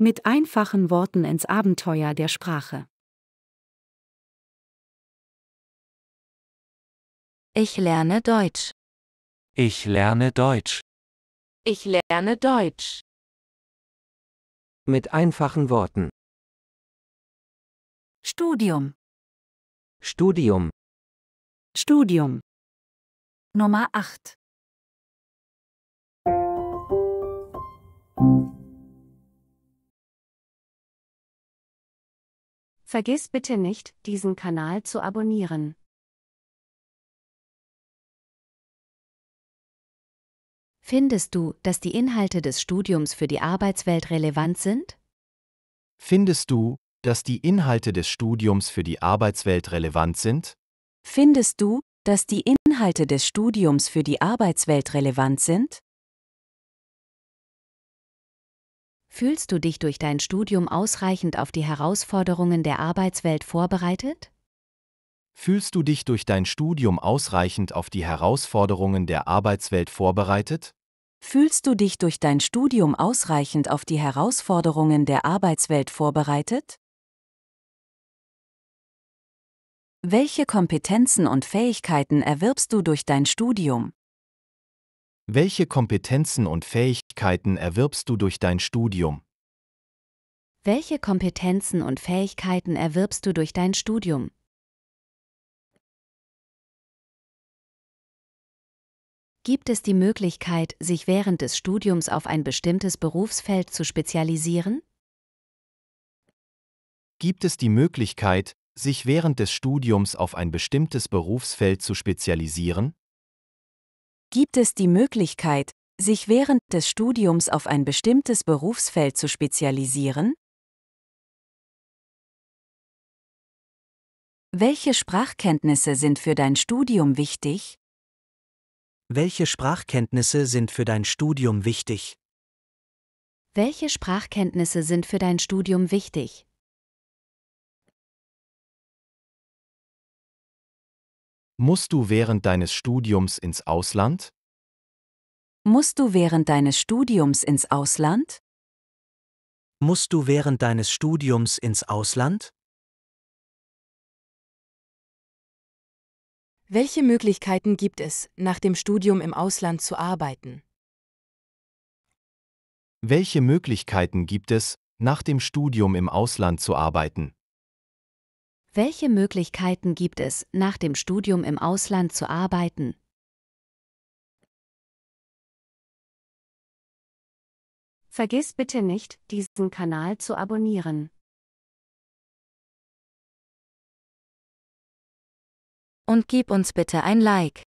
Mit einfachen Worten ins Abenteuer der Sprache. Ich lerne Deutsch. Ich lerne Deutsch. Ich lerne Deutsch. Mit einfachen Worten. Studium. Studium. Studium. Nummer 8. Vergiss bitte nicht, diesen Kanal zu abonnieren. Findest du, dass die Inhalte des Studiums für die Arbeitswelt relevant sind? Findest du, dass die Inhalte des Studiums für die Arbeitswelt relevant sind? Findest du, dass die Inhalte des Studiums für die Arbeitswelt relevant sind? Fühlst du dich durch dein Studium ausreichend auf die Herausforderungen der Arbeitswelt vorbereitet? Fühlst du dich durch dein Studium ausreichend auf die Herausforderungen der Arbeitswelt vorbereitet? Fühlst du dich durch dein Studium ausreichend auf die Herausforderungen der Arbeitswelt vorbereitet? Welche Kompetenzen und Fähigkeiten erwirbst du durch dein Studium? Welche Kompetenzen und Fähigkeiten erwirbst du durch dein Studium? Welche Kompetenzen und Fähigkeiten erwirbst du durch dein Studium? Gibt es die Möglichkeit, sich während des Studiums auf ein bestimmtes Berufsfeld zu spezialisieren? Gibt es die Möglichkeit, sich während des Studiums auf ein bestimmtes Berufsfeld zu spezialisieren? Gibt es die Möglichkeit, sich während des Studiums auf ein bestimmtes Berufsfeld zu spezialisieren? Welche Sprachkenntnisse sind für dein Studium wichtig? Welche Sprachkenntnisse sind für dein Studium wichtig? Welche Sprachkenntnisse sind für dein Studium wichtig? Musst du während deines Studiums ins Ausland? Musst du während deines Studiums ins Ausland? Musst du während deines Studiums ins Ausland? Welche Möglichkeiten gibt es, nach dem Studium im Ausland zu arbeiten? Welche Möglichkeiten gibt es, nach dem Studium im Ausland zu arbeiten? Welche Möglichkeiten gibt es, nach dem Studium im Ausland zu arbeiten? Vergiss bitte nicht, diesen Kanal zu abonnieren. Und gib uns bitte ein Like.